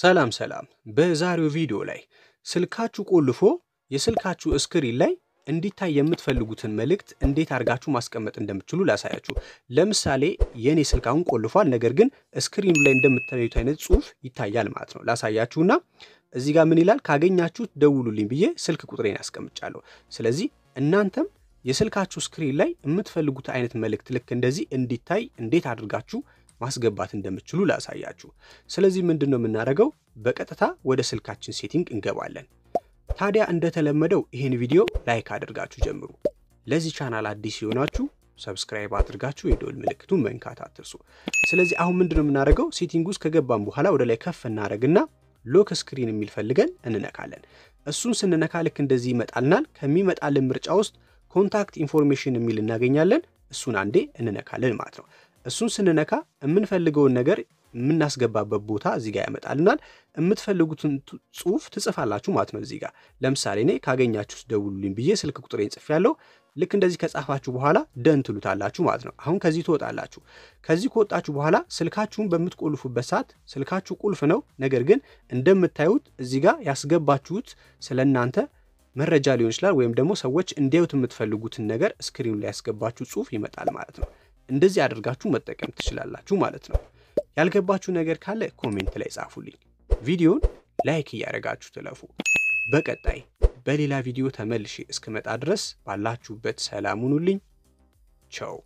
ሰላም ሰላም። በዛሬው ቪዲዮ ላይ ስልካችሁ ቆልፎ የስልካችሁ እስክሪን ላይ እንዲታይ የምትፈልጉትን መልእክት እንዴት አድርጋችሁ ማስቀመጥ እንደምትችሉ ላሳያችሁ። ለምሳሌ የእኔ ስልክ አሁን ቆልፏል፣ ነገር ግን እስክሪኑ ላይ እንደምታዩት አይነት ጽሁፍ ይታያል ማለት ነው። ላሳያችሁና እዚህ ጋር ምን ይላል? ካገኛችሁት ደውሉልኝ ብዬ ስልክ ቁጥሬን ያስቀምጫለሁ። ስለዚህ እናንተም የስልካችሁ ስክሪን ላይ የምትፈልጉት አይነት መልእክት ልክ እንደዚህ እንዲታይ እንዴት አድርጋችሁ ማስገባት እንደምትችሉ ላሳያችሁ። ስለዚህ ምንድን ነው የምናደርገው? በቀጥታ ወደ ስልካችን ሴቲንግ እንገባለን። ታዲያ እንደተለመደው ይህን ቪዲዮ ላይክ አድርጋችሁ ጀምሩ። ለዚህ ቻናል አዲስ የሆናችሁ ሰብስክራይብ አድርጋችሁ የደወል ምልክቱን መንካት አትርሱ። ስለዚህ አሁን ምንድን ነው የምናደርገው? ሴቲንግ ውስጥ ከገባን በኋላ ወደ ላይ ከፍ እናደርግና ሎክ ስክሪን የሚል ፈልገን እንነካለን። እሱን ስንነካ ልክ እንደዚህ ይመጣልናል። ከሚመጣልን ምርጫ ውስጥ ኮንታክት ኢንፎርሜሽን የሚል እናገኛለን። እሱን አንዴ እንነካለን ማለት ነው። እሱን ስንነካ የምንፈልገውን ነገር የምናስገባበት ቦታ እዚህ ጋር ያመጣልናል። የምትፈልጉትን ጽሁፍ ትጽፋላችሁ ማለት ነው። እዚህ ጋር ለምሳሌ እኔ ካገኛችሁስ ደውሉልኝ ብዬ ስልክ ቁጥሬን ያለው ልክ እንደዚህ ከጻፋችሁ በኋላ ደን ትሉታላችሁ ማለት ነው። አሁን ከዚህ ትወጣላችሁ። ከዚህ ከወጣችሁ በኋላ ስልካችሁን በምትቆልፉበት ሰዓት ስልካችሁ ቁልፍ ነው። ነገር ግን እንደምታዩት እዚህ ጋር ያስገባችሁት ስለ እናንተ መረጃ ሊሆን ይችላል፣ ወይም ደግሞ ሰዎች እንዲያዩት የምትፈልጉትን ነገር ስክሪኑ ላይ ያስገባችሁ ጽሁፍ ይመጣል ማለት ነው። እንደዚህ አድርጋችሁ መጠቀም ትችላላችሁ ማለት ነው። ያልገባችሁ ነገር ካለ ኮሜንት ላይ ጻፉልኝ። ቪዲዮን ላይክ እያደረጋችሁ ትለፉ። በቀጣይ በሌላ ቪዲዮ ተመልሼ እስክመጣ ድረስ ባላችሁበት ሰላም ሁኑልኝ። ቸው